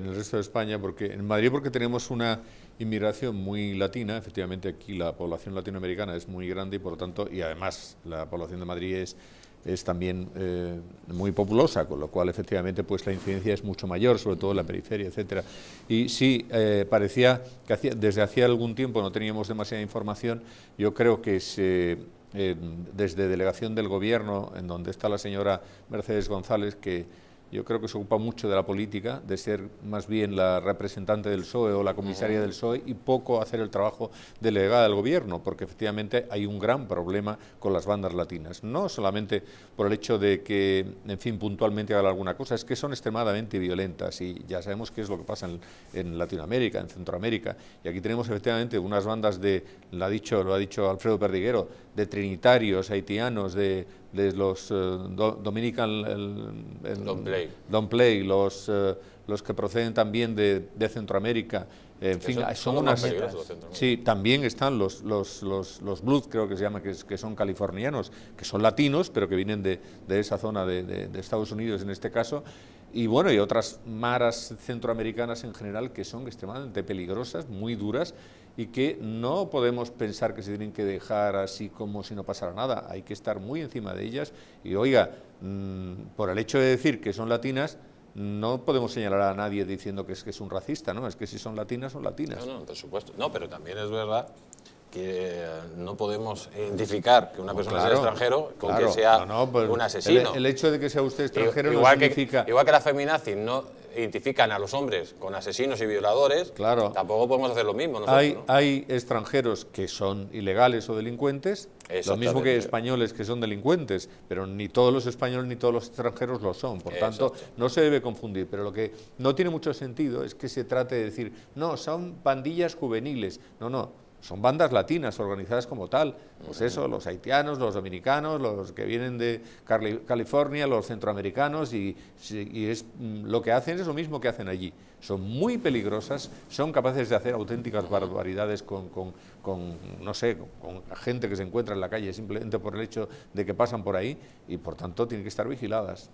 en el resto de España, porque en Madrid porque tenemos una inmigración muy latina, efectivamente aquí la población latinoamericana es muy grande y por lo tanto, y además la población de Madrid es, es también eh, muy populosa, con lo cual efectivamente pues la incidencia es mucho mayor, sobre todo en la periferia, etcétera. Y sí, eh, parecía que desde hacía algún tiempo no teníamos demasiada información, yo creo que se... Eh, desde delegación del gobierno, en donde está la señora Mercedes González, que yo creo que se ocupa mucho de la política, de ser más bien la representante del PSOE o la comisaria del PSOE y poco hacer el trabajo delegada del gobierno, porque efectivamente hay un gran problema con las bandas latinas. No solamente por el hecho de que, en fin, puntualmente haga alguna cosa, es que son extremadamente violentas y ya sabemos qué es lo que pasa en, Latinoamérica, en Centroamérica. Y aquí tenemos efectivamente unas bandas de, ha dicho, lo ha dicho Alfredo Perdiguero, de trinitarios haitianos, de, los eh, dominicanos, Dominican Don, Play. Play, los, eh, los que proceden también de, de Centroamérica. Eh, en fin, son, unas... Sí, también están los, los, los, Blues, creo que se llama, que, son californianos, que son latinos, pero que vienen de, de esa zona de, de Estados Unidos en este caso, y bueno, y otras maras centroamericanas en general que son extremadamente peligrosas, muy duras, y que no podemos pensar que se tienen que dejar así como si no pasara nada. Hay que estar muy encima de ellas y, oiga, mm, por el hecho de decir que son latinas, no podemos señalar a nadie diciendo que es, que es un racista, ¿no? Es que si son latinas, son latinas. No, no, por supuesto. No, pero también es verdad que no podemos identificar que una persona sea extranjero con que sea pues un asesino. El, hecho de que sea usted extranjero no significa... igual que la feminazis no identifican a los hombres con asesinos y violadores, claro. tampoco podemos hacer lo mismo. hay, hay extranjeros que son ilegales o delincuentes, lo mismo que españoles que son delincuentes, pero ni todos los españoles ni todos los extranjeros lo son. Por tanto, no se debe confundir. Pero lo que no tiene mucho sentido es que se trate de decir, no, son pandillas juveniles. No, no son bandas latinas organizadas como tal, pues eso, los haitianos, los dominicanos, los que vienen de California, los centroamericanos, y, es, mm, lo que hacen es lo mismo que hacen allí. Son muy peligrosas, son capaces de hacer auténticas barbaridades con, no sé, con, gente que se encuentra en la calle simplemente por el hecho de que pasan por ahí, y por tanto tienen que estar vigiladas.